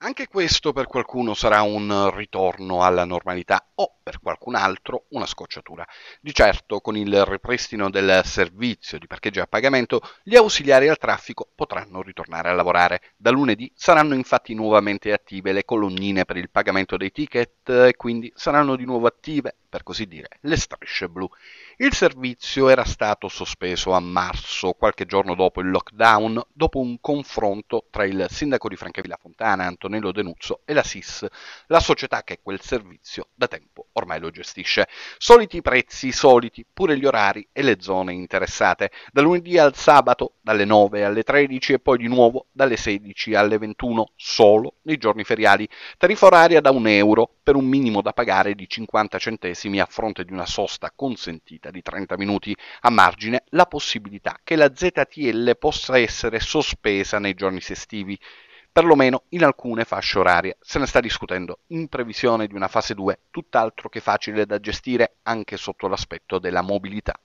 Anche questo per qualcuno sarà un ritorno alla normalità o per qualcun altro una scocciatura. Di certo, con il ripristino del servizio di parcheggio a pagamento, gli ausiliari al traffico potranno ritornare a lavorare. Da lunedì saranno infatti nuovamente attive le colonnine per il pagamento dei ticket e quindi saranno di nuovo attive, per così dire, le strisce blu. Il servizio era stato sospeso a marzo, qualche giorno dopo il lockdown, dopo un confronto tra il sindaco di Francavilla Fontana, Antonio nello Denuzzo e la SIS, la società che quel servizio da tempo ormai lo gestisce. Soliti prezzi, soliti pure gli orari e le zone interessate, da lunedì al sabato dalle 9 alle 13 e poi di nuovo dalle 16 alle 21 solo nei giorni feriali, tariffa oraria da 1 euro per un minimo da pagare di 50 centesimi a fronte di una sosta consentita di 30 minuti, a margine la possibilità che la ZTL possa essere sospesa nei giorni sestivi perlomeno in alcune fasce orarie. Se ne sta discutendo in previsione di una fase 2 tutt'altro che facile da gestire anche sotto l'aspetto della mobilità.